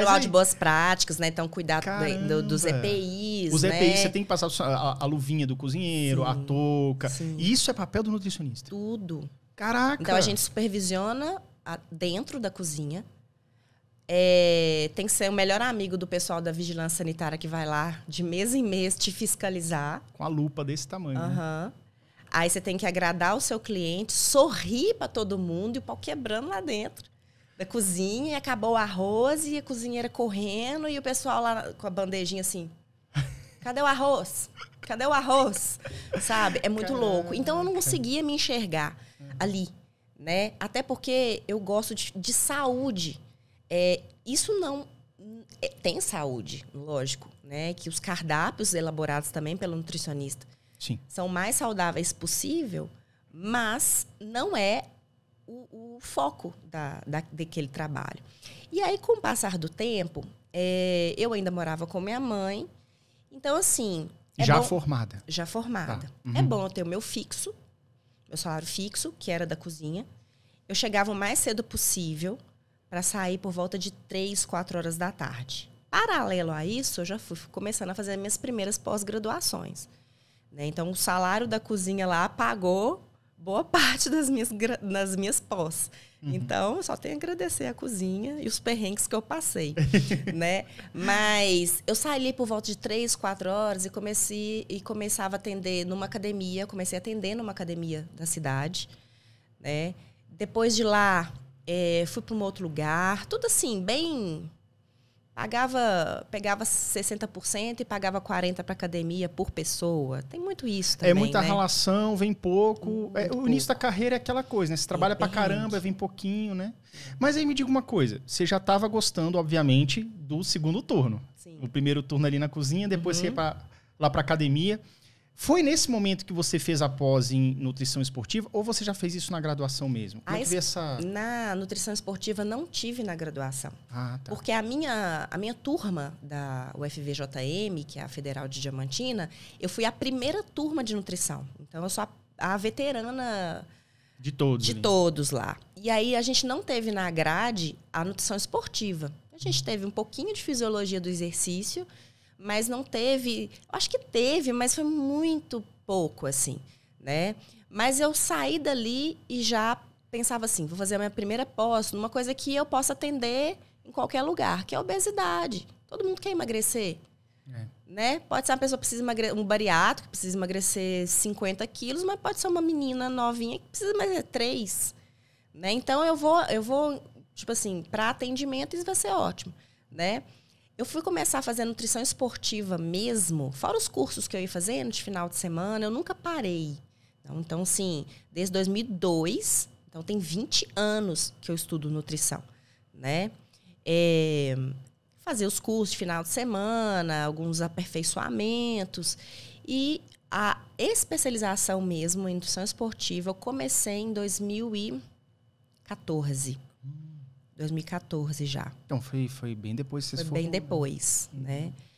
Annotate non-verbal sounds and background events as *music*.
falar de boas práticas, né? Então, cuidar do, dos EPIs. Os EPIs, né? você tem que passar a, a luvinha do cozinheiro, sim, a touca. E isso é papel do nutricionista. Tudo. Caraca! Então a gente supervisiona a, dentro da cozinha. É, tem que ser o melhor amigo do pessoal da vigilância sanitária que vai lá de mês em mês te fiscalizar. Com a lupa desse tamanho. Uhum. Né? Aí você tem que agradar o seu cliente, sorrir para todo mundo e o pau quebrando lá dentro da cozinha, acabou o arroz e a cozinheira correndo e o pessoal lá com a bandejinha assim. Cadê o arroz? Cadê o arroz? Sabe? É muito Caramba. louco. Então eu não conseguia me enxergar ali, né? Até porque eu gosto de, de saúde. É, isso não é, tem saúde, lógico, né? Que os cardápios elaborados também pelo nutricionista Sim. são mais saudáveis possível, mas não é o, o foco da, da, daquele trabalho. E aí, com o passar do tempo, é, eu ainda morava com minha mãe. Então, assim. É já bom, formada? Já formada. Tá. Uhum. É bom eu ter o meu fixo, meu salário fixo, que era da cozinha. Eu chegava o mais cedo possível para sair por volta de três, quatro horas da tarde. Paralelo a isso, eu já fui começando a fazer minhas primeiras pós-graduações. Né? Então, o salário da cozinha lá pagou boa parte das minhas, das minhas pós. Uhum. Então, só tenho a agradecer a cozinha e os perrengues que eu passei, *laughs* né? Mas eu saí ali por volta de três, quatro horas e comecei e começava a atender numa academia, comecei a atender numa academia da cidade, né? Depois de lá, é, fui para um outro lugar, tudo assim, bem pagava pegava 60% e pagava 40 para academia por pessoa. Tem muito isso é também, É muita né? relação, vem pouco. Hum, é, muito é, o início da carreira é aquela coisa, né? Você trabalha para caramba, vem pouquinho, né? Mas aí me diga uma coisa, você já estava gostando, obviamente, do segundo turno. Sim. O primeiro turno ali na cozinha, depois uhum. você ia uhum. pra, lá para academia. Foi nesse momento que você fez a pós em nutrição esportiva ou você já fez isso na graduação mesmo? Como é es... essa... Na nutrição esportiva não tive na graduação. Ah, tá. Porque a minha, a minha turma da UFVJM, que é a Federal de Diamantina, eu fui a primeira turma de nutrição. Então eu sou a, a veterana de todos. De né? todos lá. E aí a gente não teve na grade a nutrição esportiva. A gente teve um pouquinho de fisiologia do exercício mas não teve. Acho que teve, mas foi muito pouco, assim, né? Mas eu saí dali e já pensava assim: vou fazer a minha primeira pós numa coisa que eu possa atender em qualquer lugar, que é a obesidade. Todo mundo quer emagrecer. É. Né? Pode ser uma pessoa que precisa emagrecer, um bariátrico que precisa emagrecer 50 quilos, mas pode ser uma menina novinha que precisa emagrecer é 3. Né? Então eu vou, eu vou, tipo assim, para atendimento isso vai ser ótimo. Né? Eu fui começar a fazer nutrição esportiva mesmo, fora os cursos que eu ia fazendo de final de semana, eu nunca parei. Então, então sim, desde 2002, então tem 20 anos que eu estudo nutrição, né? É, fazer os cursos de final de semana, alguns aperfeiçoamentos e a especialização mesmo em nutrição esportiva eu comecei em 2014. 2014 já. Então foi, foi bem depois que vocês foi foram... bem depois, né? Uhum.